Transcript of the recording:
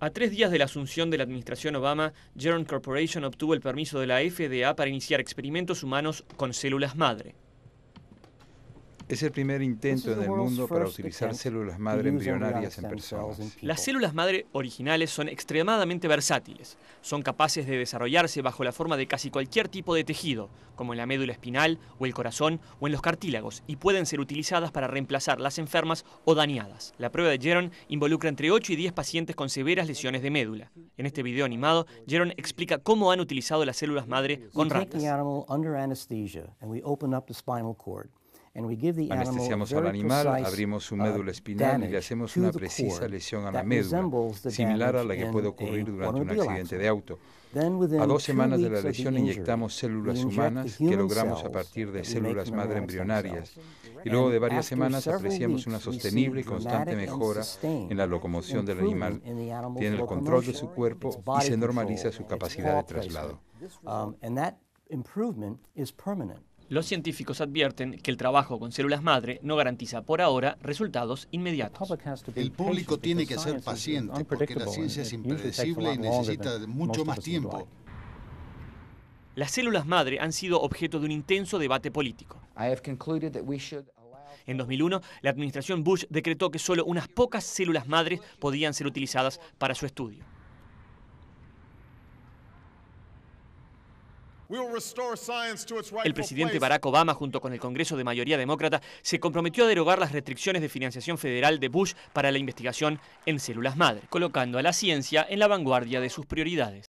A tres días de la asunción de la administración Obama, Geron Corporation obtuvo el permiso de la FDA para iniciar experimentos humanos con células madre. Es el primer intento en el mundo para utilizar células madre embrionarias en personas. Las células madre originales son extremadamente versátiles. Son capaces de desarrollarse bajo la forma de casi cualquier tipo de tejido, como en la médula espinal o el corazón o en los cartílagos, y pueden ser utilizadas para reemplazar las enfermas o dañadas. La prueba de Geron involucra entre 8 y 10 pacientes con severas lesiones de médula. En este video animado, Geron explica cómo han utilizado las células madre con ratas. Anestesiamos al animal, uh, abrimos su médula espinal y le hacemos una precisa lesión a la médula, similar a la que puede ocurrir durante un accidente de auto. A dos semanas de la lesión inyectamos células humanas que logramos a partir de células madre embrionarias y luego de varias semanas apreciamos una sostenible y constante mejora en la locomoción del animal, tiene el control de su cuerpo y se normaliza su capacidad de traslado. Los científicos advierten que el trabajo con células madre no garantiza por ahora resultados inmediatos. El público tiene que ser paciente porque la ciencia es impredecible y necesita mucho más tiempo. Las células madre han sido objeto de un intenso debate político. En 2001, la administración Bush decretó que solo unas pocas células madre podían ser utilizadas para su estudio. El presidente Barack Obama, junto con el Congreso de mayoría demócrata, se comprometió a derogar las restricciones de financiación federal de Bush para la investigación en células madre, colocando a la ciencia en la vanguardia de sus prioridades.